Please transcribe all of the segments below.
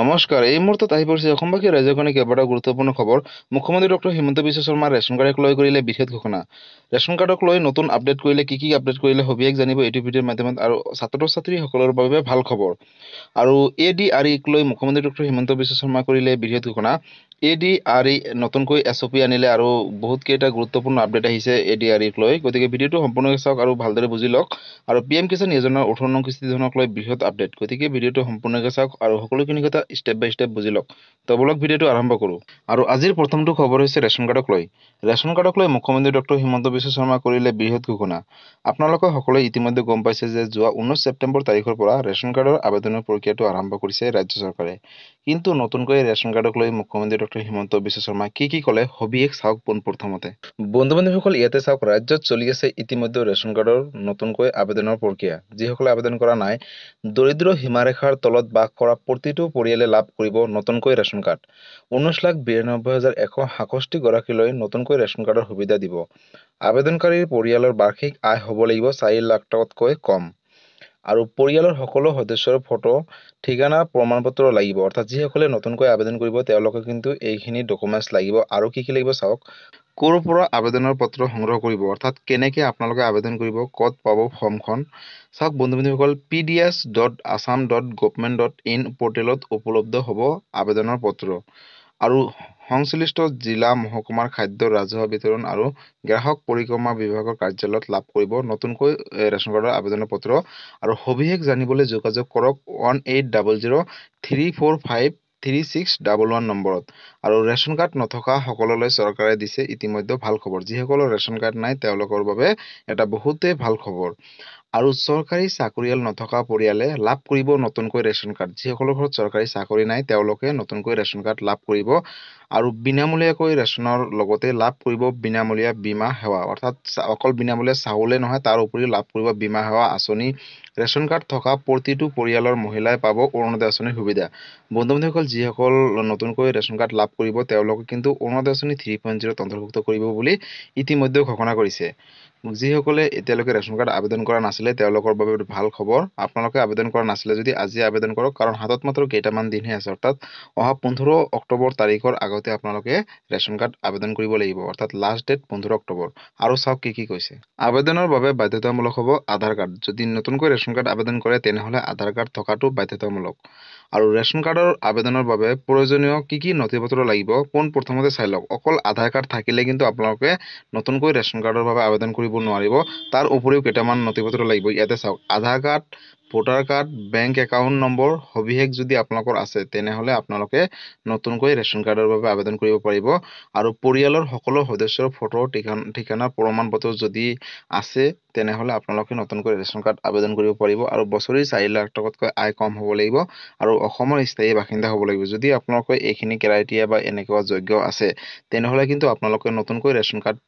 নমস্কার এই মুহূৰ্তত আহি পৰিছে অসমবাসী বাকী ৰাজ্যখনে কেইবাটাও গুৰুত্বপূৰ্ণ খবৰ মুখ্যমন্ত্ৰী ডক্টৰ হিমন্ত বিশ্ব শৰ্মা ৰেচন কাৰ্ডক লৈ কৰিলে বিশেষ ঘোষণা ৰেচন কাৰ্ডক লৈ নতুন আপডেট কৰিলে কি কি আপডেট কৰিলে সবিশেষ জানিব এইটো ভিডিঅ'ৰ মাধ্যমত আৰু ছাত্ৰ ছাত্ৰীসকলৰ বাবে ভাল খবৰ আৰু এ ডি আৰ ইক লৈ মুখ্যমন্ত্ৰী ডক্টৰ হিমন্ত বিশ্ব শৰ্মা কৰিলে বিশেষ ঘোষণা এ ডি আৰ ই নতুনকৈ এছ অ পি আনিলে আৰু বহুত কেইটা গুৰুত্বপূৰ্ণ আপডেট আহিছে এ ডি আৰ ইক লৈ গতিকে ভিডিঅ'টো সম্পূৰ্ণকৈ চাওক আৰু ভালদৰে বুজি লওক আৰু পি এম কিষাণ য়োজনাৰ উঠন কৃষ্টিধনক লৈ বৃহৎ আপডেট গতিকে ভিডিঅ'টো সম্পূৰ্ণকৈ চাওক আৰু সকলোখিনি কথা ষ্টেপ বাই ষ্টেপ বুজি লওক তবলক ভিডিঅ'টো আৰম্ভ কৰোঁ আৰু আজিৰ প্ৰথমটো খবৰ হৈছে ৰেচন কাৰ্ডক লৈ ৰেচন কাৰ্ডক লৈ মুখ্যমন্ত্ৰী ডক্টৰ হিমন্ত বিশ্ব শৰ্মা কৰিলে বৃহৎ ঘোষণা আপোনালোকে সকলোৱে ইতিমধ্যে গম পাইছে যে যোৱা ঊনৈছ ছেপ্টেম্বৰ তাৰিখৰ পৰা ৰেচন কাৰ্ডৰ আবেদনৰ প্ৰক্ৰিয়াটো আৰম্ভ কৰিছে ৰাজ্য চৰকাৰে কিন্তু নতুনকৈ ৰেচন কাৰ্ডক লৈ মুখ্যমন্ত্ৰী ডক্টৰ ডক্টৰ হিমন্ত বিশ্ব শৰ্মাই কি কি কলে সবিশেষ চাওক পোনপ্ৰথমতে বন্ধু বান্ধৱীসকল ইয়াতে চাওক ৰাজ্যত চলি আছে ইতিমধ্যে ৰেচন কাৰ্ডৰ নতুনকৈ আবেদনৰ প্ৰক্ৰিয়া যিসকলে আবেদন কৰা নাই দৰিদ্ৰ সীমাৰেখাৰ তলত বাস কৰা প্ৰতিটো পৰিয়ালে লাভ কৰিব নতুনকৈ ৰেচন কাৰ্ড ঊনৈছ লাখ বিৰানব্বৈ হাজাৰ এশ গৰাকীলৈ নতুনকৈ ৰেচন কাৰ্ডৰ সুবিধা দিব আবেদনকাৰীৰ পৰিয়ালৰ বাৰ্ষিক আয় হ'ব লাগিব চাৰি লাখ টকাতকৈ কম আৰু পৰিয়ালৰ সকলো সদস্যৰ ফটো ঠিকনা প্ৰমাণ লাগিব অৰ্থাৎ যিসকলে নতুনকৈ আবেদন কৰিব তেওঁলোকে কিন্তু এইখিনি ডকুমেণ্টছ লাগিব আৰু কি কি লাগিব চাওক ক'ৰ পৰা আবেদনৰ পত্ৰ সংগ্ৰহ কৰিব অৰ্থাৎ কেনেকৈ আপোনালোকে আবেদন কৰিব ক'ত পাব ফৰ্মখন চাওক বন্ধু বান্ধৱীসকল P D S dot Assam dot government dot in পৰ্টেলত উপলব্ধ হ'ব আবেদনৰ পত্ৰ আৰু সংশ্লিষ্ট জিলা মহকুমাৰ খাদ্য ৰাজহুৱা বিতৰণ আৰু গ্ৰাহক পৰিক্ৰমা বিভাগৰ কাৰ্যালয়ত লাভ কৰিব নতুনকৈ ৰেচন কাৰ্ডৰ আবেদন পত্ৰ আৰু সবিশেষ জানিবলৈ যোগাযোগ কৰক one eight double zero' three four five three six double one নম্বৰত আৰু ৰেচন কাৰ্ড নথকা সকললৈ চৰকাৰে দিছে ইতিমধ্যে ভাল খবৰ যিসকলৰ ৰেচন কাৰ্ড নাই তেওঁলোকৰ বাবে এটা বহুতেই ভাল খবৰ আৰু চৰকাৰী চাকৰিয়াল নথকা পৰিয়ালে লাভ কৰিব নতুনকৈ ৰেচন কাৰ্ড যিসকলৰ ঘৰত চৰকাৰী চাকৰি নাই তেওঁলোকে নতুনকৈ ৰেচন কাৰ্ড লাভ কৰিব আৰু বিনামূলীয়াকৈ ৰেচনৰ লগতে লাভ কৰিব বিনামূলীয়া বীমা সেৱা অৰ্থাৎ অকল বিনামূলীয়া চাউলেই নহয় তাৰ উপৰিও লাভ কৰিব বীমা সেৱা আঁচনি ৰেচন কাৰ্ড থকা প্ৰতিটো পৰিয়ালৰ মহিলাই পাব অৰুণোদয় আঁচনিৰ সুবিধা বন্ধু বান্ধৱীসকল যিসকল নতুনকৈ ৰেচন কাৰ্ড লাভ কৰিব তেওঁলোকে কিন্তু অৰুণোদয় আঁচনি থ্ৰী পইণ্ট জিৰ'ত অন্তৰ্ভুক্ত কৰিব বুলি ইতিমধ্যে ঘোষণা কৰিছে যিসকলে এতিয়ালৈকে ৰেচন কাৰ্ড আবেদন কৰা নাছিলে তেওঁলোকৰ বাবে ভাল খবৰ আপোনালোকে আবেদন কৰা নাছিলে যদি আজি আবেদন কৰক কাৰণ হাতত মাত্ৰ কেইটামান দিনহে আছে অৰ্থাৎ অহা পোন্ধৰ অক্টোবৰ তাৰিখৰ আগত তাতে আপোনালোকে ৰেচন কাৰ্ড আবেদন কৰিব লাগিব অৰ্থাৎ লাষ্ট ডেট পোন্ধৰ অক্টোবৰ আৰু চাওক কি কি কৈছে আবেদনৰ বাবে বাধ্যতামূলক হ'ব আধাৰ কাৰ্ড যদি নতুনকৈ ৰেচন কাৰ্ড আবেদন কৰে তেনেহ'লে আধাৰ কাৰ্ড থকাটো বাধ্যতামূলক আৰু ৰেচন কাৰ্ডৰ আবেদনৰ বাবে প্ৰয়োজনীয় কি কি নথি পত্ৰ লাগিব পোন প্ৰথমতে চাই লওক অকল আধাৰ কাৰ্ড থাকিলে কিন্তু আপোনালোকে নতুনকৈ ৰেচন কাৰ্ডৰ বাবে আবেদন কৰিব নোৱাৰিব তাৰ উপৰিও কেইটামান নথি পত্ৰ লাগিব ইয়াতে চাওক Aadhaar card voter card bank account number সবিশেষ যদি আপোনালোকৰ আছে তেনেহ'লে আপোনালোকে নতুনকৈ ৰেচন কাৰ্ডৰ বাবে আবেদন কৰিব পাৰিব আৰু পৰিয়ালৰ সকলো সদস্যৰ ফটো ঠিকা ঠিকনাৰ প্ৰমাণ পত্ৰ যদি আছে তেনেহ'লে আপোনালোকে নতুনকৈ ৰেচন কাৰ্ড আবেদন কৰিব পাৰিব আৰু বছৰি চাৰি লাখ টকাতকৈ আয় কম হ'ব লাগিব আৰু অসমৰ স্থায়ী বাসিন্দা হ'ব লাগিব যদি আপোনালোকৰ এইখিনি ক্ৰাইটেৰিয়া বা এনেকুৱা যোগ্য আছে তেনেহ'লে কিন্তু আপোনালোকে নতুনকৈ ৰেচন কাৰ্ড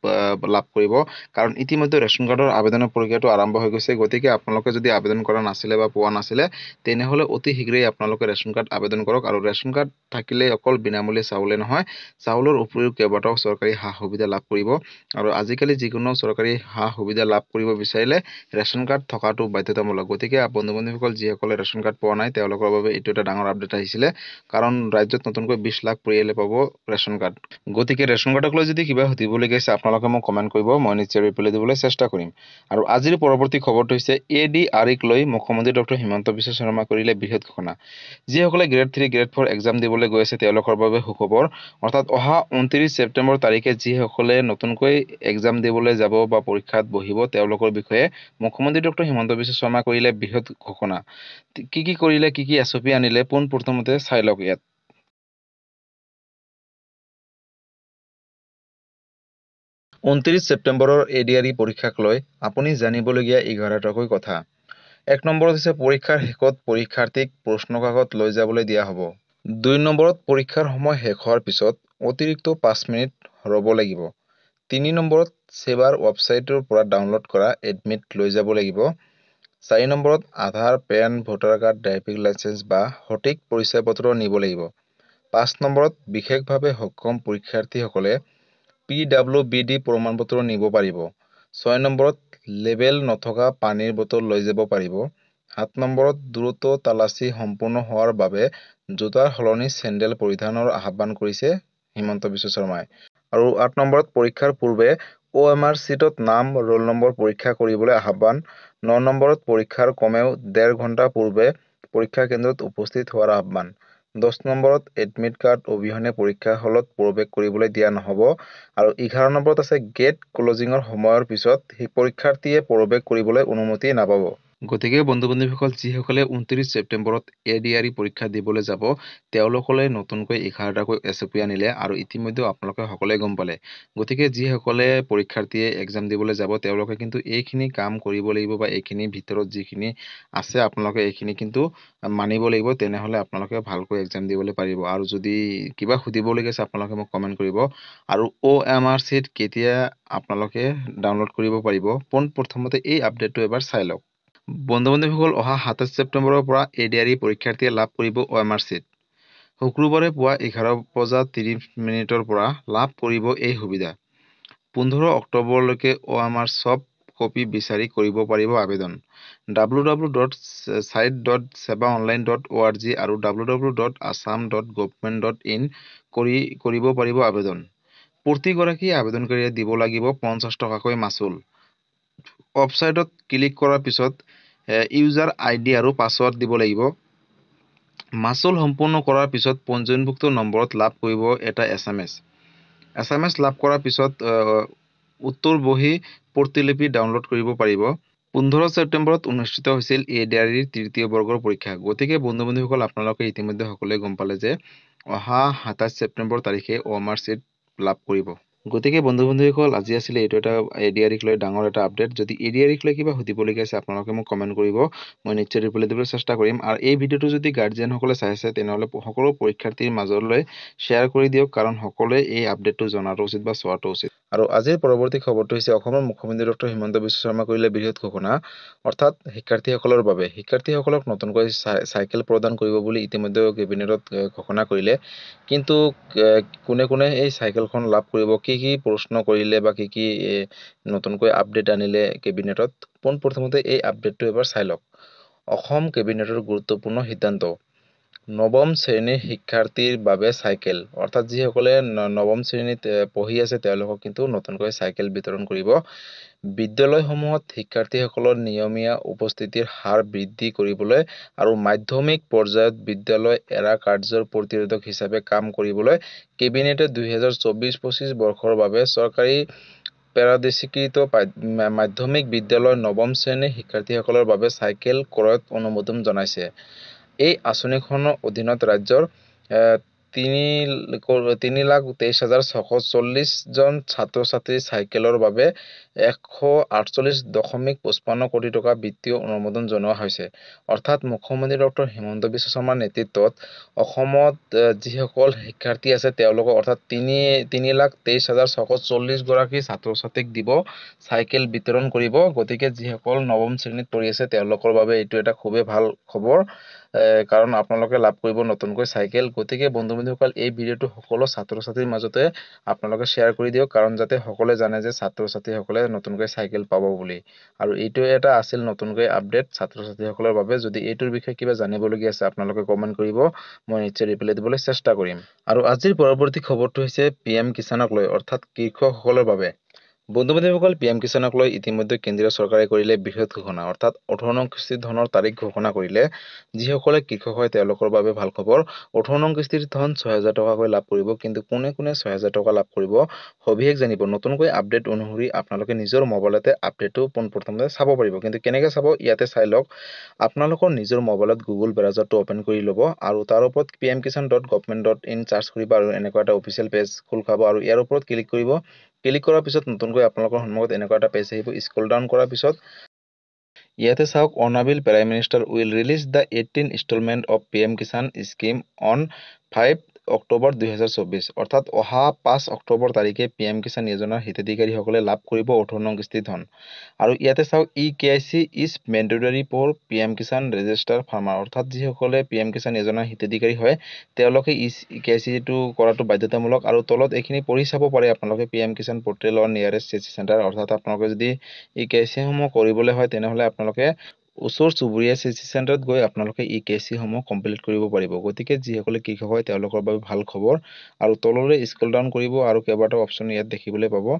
লাভ কৰিব কাৰণ ইতিমধ্যে ৰেচন কাৰ্ডৰ আবেদনৰ প্ৰক্ৰিয়াটো আৰম্ভ হৈ গৈছে গতিকে আপোনালোকে যদি আবেদন কৰা নাছিলে বা পোৱা নাছিলে তেনেহ'লে অতি শীঘ্ৰেই আপোনালোকে ৰেচন কাৰ্ড আবেদন কৰক আৰু ৰেচন কাৰ্ড থাকিলে অকল বিনামূলীয়া চাউলেই নহয় চাউলৰ উপৰিও কেইবাটাও চৰকাৰী সা সুবিধা লাভ কৰিব আৰু আজিকালি যিকোনো চৰকাৰী সা সুবিধা লাভ কৰিব বিচাৰিলে ৰেচন কাৰ্ড থকাটো বাধ্যতামূলক গতিকে বন্ধু বান্ধৱীসকল যিসকলে ৰেচন কাৰ্ড পোৱা নাই তেওঁলোকৰ বাবে এইটো এটা ডাঙৰ আপডেট আহিছিলে কাৰণ ৰাজ্যত নতুনকৈ বিশ লাখ পৰিয়ালে পাব ৰেচন কাৰ্ড গতিকে ৰেচন কাৰ্ডক লৈ যদি কিবা সুধিবলগীয়া আছে আপোনালোকে মোক কমেণ্ট কৰিব মই নিশ্চয় ৰিপ্লাই দিবলৈ চেষ্টা কৰিম আৰু আজিৰ পৰৱৰ্তী খবৰটো হৈছে এ ডি আৰিক লৈ মুখ্যমন্ত্ৰী ডক্টৰ হিমন্ত বিশ্ব শৰ্মা কৰিলে বৃহৎ ঘোষণা যিসকলে grade three grade four exam দিবলৈ গৈ আছে তেওঁলোকৰ বাবে সুখবৰ অৰ্থাৎ অহা ঊনত্ৰিছ ছেপ্টেম্বৰ তাৰিখে যিসকলে নতুনকৈ এক্সাম দিবলৈ যাব বা পৰীক্ষাত বহিব তেওঁলোকৰ বিষয়ে মুখ্যমন্ত্ৰী ডক্টৰ হিমন্ত বিশ্ব শৰ্মা কৰিলে বৃহৎ ঘোষণা কি কি কৰিলে কি কি এছ অ' পি আনিব আনিলে পোন প্ৰথমতে চাই লওক ইয়াত ঊনত্ৰিশ ছেপ্টেম্বৰৰ এ ডি আৰ ই পৰীক্ষাক লৈ আপুনি জানিবলগীয়া এঘাৰটাকৈ কথা এক নম্বৰত হৈছে পৰীক্ষাৰ শেষত পৰীক্ষাৰ্থীক প্ৰশ্ন কাকত লৈ যাবলৈ দিয়া হ'ব দুই নম্বৰত পৰীক্ষাৰ সময় শেষ হোৱাৰ পিছত অতিৰিক্ত পাঁচ মিনিট ৰ'ব লাগিব তিনি নম্বৰত ছেবাৰ ৱেবছাইটটোৰ পৰা ডাউনলোড কৰা এডমিট লৈ যাব লাগিব চাৰি নম্বৰত Aadhaar PAN voter card driving licence বা সঠিক পৰিচয় পত্ৰ নিব লাগিব পাঁচ নম্বৰত বিশেষভাৱে সক্ষম পৰীক্ষাৰ্থীসকলে পি ডাব্লিউ বি ডি প্ৰমাণ পত্ৰ নিব পাৰিব ছয় নম্বৰত লেবেল নথকা পানীৰ বটল লৈ যাব পাৰিব সাত নম্বৰত দ্ৰুত তালাচী সম্পূৰ্ণ হোৱাৰ বাবে জোতাৰ সলনি চেণ্ডেল পৰিধানৰ আহ্বান কৰিছে হিমন্ত বিশ্ব শৰ্মাই আৰু আঠ নম্বৰত পৰীক্ষাৰ পূৰ্বে অ' এম আৰ চিটত নাম ৰোল নম্বৰ পৰীক্ষা কৰিবলৈ আহ্বান ন নম্বৰত পৰীক্ষাৰ কমেও ডেৰ ঘণ্টা পূৰ্বে পৰীক্ষা কেন্দ্ৰত উপস্থিত হোৱাৰ আহ্বান দহ নম্বৰত এডমিট কাৰ্ড অবিহনে পৰীক্ষা হলত প্ৰৱেশ কৰিবলৈ দিয়া নহ'ব আৰু এঘাৰ নম্বৰত আছে গেট ক্লজিঙৰ সময়ৰ পিছত সেই পৰীক্ষাৰ্থীয়ে প্ৰৱেশ কৰিবলৈ অনুমতি নাপাব গতিকে বন্ধু বান্ধৱীসকল যিসকলে ঊনত্ৰিছ ছেপ্তেম্বৰত এ ডি আৰ ই পৰীক্ষা দিবলৈ যাব তেওঁলোকলৈ নতুনকৈ এঘাৰটাকৈ এছ অ' পি আনিলে আৰু ইতিমধ্যে আপোনালোকে সকলোৱে গম পালে গতিকে যিসকলে পৰীক্ষাৰ্থীয়ে এক্সাম দিবলৈ যাব তেওঁলোকে কিন্তু এইখিনি কাম কৰিব লাগিব বা এইখিনিৰ ভিতৰত যিখিনি আছে আপোনালোকে এইখিনি কিন্তু মানিব লাগিব তেনেহ'লে আপোনালোকে ভালকৈ এক্সাম দিবলৈ পাৰিব আৰু যদি কিবা সুধিবলগীয়া আছে আপোনালোকে মোক কমেণ্ট কৰিব আৰু অ' এম আৰ চিট কেতিয়া আপোনালোকে ডাউনলোড কৰিব পাৰিব পোন প্ৰথমতে এই আপডেটটো এবাৰ চাই লওক বন্ধুবান্ধৱীসকল অহা সাতাইছ ছেপ্টেম্বৰৰ পৰা এ ডি আৰ ই পৰীক্ষাৰ্থীয়ে লাভ কৰিব অ এম আৰ চিট শুক্ৰবাৰে পুৱা এঘাৰ বজা ত্ৰিছ মিনিটৰ পৰা লাভ কৰিব এই সুবিধা পোন্ধৰ অক্টোবৰলৈকে অ এম আৰ চব কপি বিচাৰি কৰিব পাৰিব আবেদন W W dot site dot Sewa online dot O' R G আৰু W W dot Assam dot government dot in কৰি কৰিব পাৰিব আবেদন প্ৰতিগৰাকী আবেদনকাৰীয়ে দিব লাগিব পঞ্চাছ টকাকৈ মাচুল ৱেবছাইটত ক্লিক কৰাৰ পিছত ইউজাৰ আই ডি আৰু পাছৱৰ্ড দিব লাগিব মাচুল সম্পূৰ্ণ কৰাৰ পিছত পঞ্জীয়নভুক্ত নম্বৰত লাভ কৰিব এটা S M S S M S লাভ কৰাৰ পিছত উত্তৰ বহী প্ৰতিলিপি ডাউনলোড কৰিব পাৰিব পোন্ধৰ ছেপ্টেম্বৰত অনুষ্ঠিত হৈছিল এ ডি আৰ ইৰ তৃতীয় বৰ্গৰ পৰীক্ষা গতিকে বন্ধু বান্ধৱীসকল আপোনালোকে ইতিমধ্যে সকলোৱে গম পালে যে অহা সাতাইছ ছেপ্টেম্বৰ তাৰিখে অ' এম চিট লাভ কৰিব গতিকে বন্ধু বান্ধৱীসকল আজি আছিলে এইটো এটা এ এডিয়াৰিক লৈ ডাঙৰ এটা আপডেট যদি এ ডি এডিয়াৰিক লৈ কিবা সুধিবলগীয়া আছে আপোনালোকে মোক কমেণ্ট কৰিব মই নিশ্চয় ৰিপ্লাই দিবলৈ চেষ্টা কৰিম আৰু এই ভিডিঅ'টো যদি গাৰ্জেনসকলে চাইছে তেনেহ'লে সকলো পৰীক্ষাৰ্থীৰ মাজলৈ শ্বেয়াৰ কৰি দিয়ক কাৰণ সকলোৱে এই আপডেটটো জনাটো উচিত বা চোৱাটো উচিত আৰু আজিৰ পৰৱৰ্তী খবৰটো হৈছে অসমৰ মুখ্যমন্ত্ৰী ডক্টৰ হিমন্ত বিশ্ব শৰ্মা কৰিলে বৃহৎ ঘোষণা অৰ্থাৎ শিক্ষাৰ্থীসকলৰ বাবে শিক্ষাৰ্থীসকলক নতুনকৈ চাইকেল প্ৰদান কৰিব বুলি ইতিমধ্যে কেবিনেটত ঘোষণা কৰিলে কিন্তু কোনে কোনে এই চাইকেলখন লাভ কৰিব কি কি প্ৰশ্ন কৰিলে বা কি কি নতুনকৈ আপডেট আনিলে কেবিনেটত পোনপ্ৰথমতে এই আপডেটটো এবাৰ চাই লওক অসম কেবিনেটৰ গুৰুত্বপূৰ্ণ সিদ্ধান্ত নৱম শ্ৰেণীৰ শিক্ষাৰ্থীৰ বাবে চাইকেল অৰ্থাৎ যিসকলে নৱম শ্ৰেণীত পঢ়ি আছে তেওঁলোকক কিন্তু নতুনকৈ চাইকেল বিতৰণ কৰিব বিদ্যালয়সমূহত শিক্ষাৰ্থীসকলৰ নিয়মীয়া উপস্থিতিৰ হাৰ বৃদ্ধি কৰিবলৈ আৰু মাধ্যমিক পৰ্যায়ত বিদ্যালয় এৰা কাৰ্যৰ প্ৰতিৰোধক হিচাপে কাম কৰিবলৈ কেবিনেটে দুহেজাৰ চৌবিশ পঁচিশ বৰ্ষৰ বাবে চৰকাৰী পেৰাদেশীকৃত মাধ্যমিক বিদ্যালয় নৱম শ্ৰেণীৰ শিক্ষাৰ্থীসকলৰ বাবে চাইকেল ক্ৰয়ত অনুমোদন জনাইছে এই আঁচনিখনৰ অধীনত ৰাজ্যৰ এৰ তিনি তিনি লাখ তেইশ হাজাৰ ছশ চল্লিশ জন ছাত্ৰ ছাত্ৰীৰ চাইকেলৰ বাবে এশ আঠচল্লিশ দশমিক পচপন্ন কোটি টকা বিত্তীয় অনুমোদন জনোৱা হৈছে অৰ্থাৎ মুখ্যমন্ত্ৰী ডক্টৰ হিমন্ত বিশ্ব শৰ্মাৰ নেতৃত্বত অসমত যিসকল শিক্ষাৰ্থী আছে তেওঁলোকক অৰ্থাৎ তিনি তিনি লাখ তেইশ হাজাৰ ছশ চল্লিশ গৰাকী ছাত্ৰ ছাত্ৰীক দিব চাইকেল বিতৰণ কৰিব গতিকে যিসকল নৱম শ্ৰেণীত পঢ়ি আছে তেওঁলোকৰ বাবে এইটো এটা খুবেই ভাল খবৰ কাৰণ আপোনালোকে লাভ কৰিব নতুনকৈ চাইকেল গতিকে বন্ধু বান্ধৱসকল এই ভিডিঅ'টো সকলো ছাত্ৰ ছাত্ৰীৰ মাজতে আপোনালোকে শ্বেয়াৰ কৰি দিয়ক কাৰণ যাতে সকলোৱে জানে যে ছাত্ৰ ছাত্ৰীসকলে নতুনকৈ চাইকেল পাব বুলি আৰু এইটো এটা আছিল নতুনকৈ আপডেট ছাত্ৰ ছাত্ৰীসকলৰ বাবে যদি এইটোৰ বিষয়ে কিবা জানিবলগীয়া আছে আপোনালোকে কমেণ্ট কৰিব মই নিশ্চয় ৰিপ্লাই দিবলৈ চেষ্টা কৰিম আৰু আজিৰ পৰৱৰ্তী খবৰটো হৈছে পি এম কিষাণক লৈ অৰ্থাৎ কৃষকসকলৰ বাবে বন্ধু বান্ধৱীসকল পি এম কিষাণক লৈ ইতিমধ্যে কেন্দ্ৰীয় চৰকাৰে কৰিলে বৃহৎ ঘোষণা অৰ্থাৎ ওঠৰ নং কিস্তিৰ ধনৰ তাৰিখ ঘোষণা কৰিলে যিসকলে কৃষক হয় তেওঁলোকৰ বাবে ভাল খবৰ ওঠৰ নং কিস্তিৰ ধন ছহেজাৰ টকাকৈ লাভ কৰিব কিন্তু কোনে কোনে ছহেজাৰ টকা লাভ কৰিব সবিশেষ জানিব নতুনকৈ আপডেট অনুসৰি আপোনালোকে নিজৰ মোবাইলতে আপডেটটো পোনপ্ৰথমতে চাব পাৰিব কিন্তু কেনেকৈ চাব ইয়াতে চাই লওক আপোনালোকৰ নিজৰ মোবাইলত গুগল ব্ৰাউজাৰটো অ'পেন কৰি ল'ব আৰু তাৰ ওপৰত P M Kisan dot government dot in search কৰিব আৰু এনেকুৱা এটা অফিচিয়েল পেজ খোল খাব আৰু ইয়াৰ ওপৰত ক্লিক কৰিব ক্লিক কৰাৰ পিছত নতুনকৈ আপোনালোকৰ সন্মুখত এনেকুৱা এটা পেজ আহিব স্কুল ডাউন কৰাৰ পিছত ইয়াতে চাওক অনাবিল prime minister will release the eighteen installment of P M Kisan scheme on five October দুহেজাৰ চৌবিছ অৰ্থাৎ অহা পাঁচ অক্টোবৰ তাৰিখে পি এম কিষাণ য়োজনাৰ হিতাধিকাৰীসকলে লাভ কৰিব অৰ্থনং কিস্তি ধন আৰু ইয়াতে চাওক E K Y C is mandatory for P M Kisan register farmer অৰ্থাৎ যিসকলে পি এম কিষাণ য়োজনাৰ হিতাধিকাৰী হয় তেওঁলোকে ই কে আই চি টো কৰাটো বাধ্যতামূলক আৰু তলত এইখিনি পঢ়ি চাব পাৰে আপোনালোকে P M Kisan portal nearest centre অৰ্থাৎ আপোনালোকে যদি ই কে আই চি সমূহ কৰিবলৈ হয় তেনেহ'লে আপোনালোকে ওচৰ চুবুৰীয়া চি চি চেণ্টাৰত গৈ আপোনালোকে ই কে এছ সিসমূহ কমপ্লিট কৰিব পাৰিব গতিকে যিসকলে কৃষক হয় তেওঁলোকৰ বাবে ভাল খবৰ আৰু তললৈ স্কুল ডাউন কৰিব আৰু কেইবাটাও অপশ্যন ইয়াত দেখিবলৈ পাব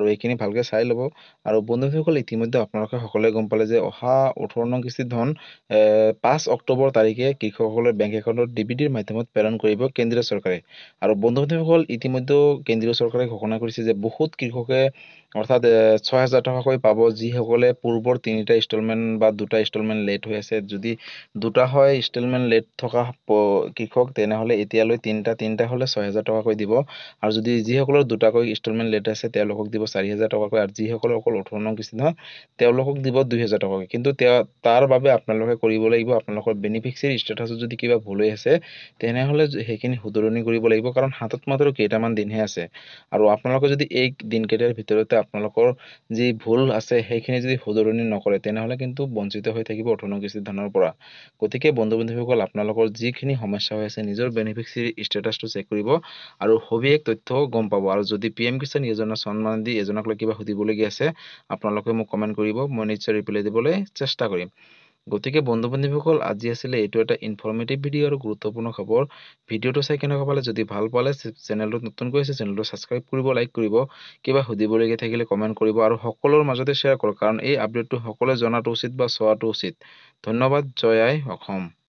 আৰু এইখিনি ভালকৈ চাই ল'ব আৰু বন্ধুসকল ইতিমধ্যে আপোনালোকে সকলোৱে গম পালে যে অহা ওঠৰ নং কিস্তিত ধন পাঁচ অক্টোবৰ তাৰিখে কৃষকসকলৰ বেংক একাউণ্টত ডি বি ডিৰ মাধ্যমত প্ৰেৰণ কৰিব কেন্দ্ৰীয় চৰকাৰে আৰু বন্ধু বান্ধৱীসকল ইতিমধ্যেও কেন্দ্ৰীয় চৰকাৰে ঘোষণা কৰিছে যে বহুত কৃষকে অৰ্থাৎ ছয় হাজাৰ টকাকৈ পাব যিসকলে পূৰ্বৰ তিনিটা ইনষ্টলমেণ্ট বা দুটা ইনষ্টলমেণ্ট লেট হৈ আছে যদি দুটা হয় ইনষ্টলমেণ্ট লেট থকা কৃষক তেনেহ'লে এতিয়ালৈ তিনিটা তিনিটা হ'লে ছয় হাজাৰ টকাকৈ দিব আৰু যদি যিসকলৰ দুটাকৈ ইনষ্টলমেণ্ট লেট আছে তেওঁলোকক দিব চাৰি হাজাৰ টকাকৈ আৰু যিসকলৰ অকল ওঠৰ নং কিস্তি নহয় তেওঁলোকক দিব দুই হাজাৰ টকাকৈ কিন্তু তেওঁ তাৰ বাবে আপোনালোকে কৰিব লাগিব আপোনালোকৰ বেনিফিচিয়াৰী ষ্টেটাছত যদি কিবা ভুল হৈ আছে তেনেহ'লে সেইখিনি শুধৰণি কৰিব লাগিব কাৰণ হাতত মাত্ৰ কেইটামান দিনহে আছে আৰু আপোনালোকে যদি এই দিনকেইটাৰ ভিতৰতে আপোনালোকৰ যি ভুল আছে সেইখিনি যদি শুধৰণি নকৰে তেনেহ'লে কিন্তু বঞ্চিত হৈ থাকিব অৰ্থনৈতিক কিস্তি ধনৰ পৰা গতিকে বন্ধু বান্ধৱীসকল আপোনালোকৰ যিখিনি সমস্যা হৈ আছে নিজৰ বেনিফিচিয়াৰী ষ্টেটাছটো চেক কৰিব আৰু সবিশেষ তথ্য গম পাব আৰু যদি পি এম কিষাণ এজনৰ সন্মান দি এজনক লৈ কিবা সুধিবলগীয়া আছে আপোনালোকে মোক কমেণ্ট কৰিব মই নিশ্চয় ৰিপ্লাই দিবলৈ চেষ্টা কৰিম গতিকে বন্ধু বান্ধৱীসকল আজি আছিলে এইটো এটা ইনফৰ্মেটিভ ভিডিঅ' আৰু গুৰুত্বপূৰ্ণ খবৰ ভিডিঅ'টো চাই কেনেকুৱা পালে যদি ভাল পালে চেনেলটোত নতুনকৈ কৰিছে চেনেলটো ছাবস্ক্ৰাইব কৰিব লাইক কৰিব কিবা সুধিবলগীয়া থাকিলে কমেণ্ট কৰিব আৰু সকলোৰে মাজতে শ্বেয়াৰ কৰক কাৰণ এই আপডেটটো সকলোৱে জনাটো উচিত বা চোৱাটো উচিত ধন্যবাদ জয় আই অসম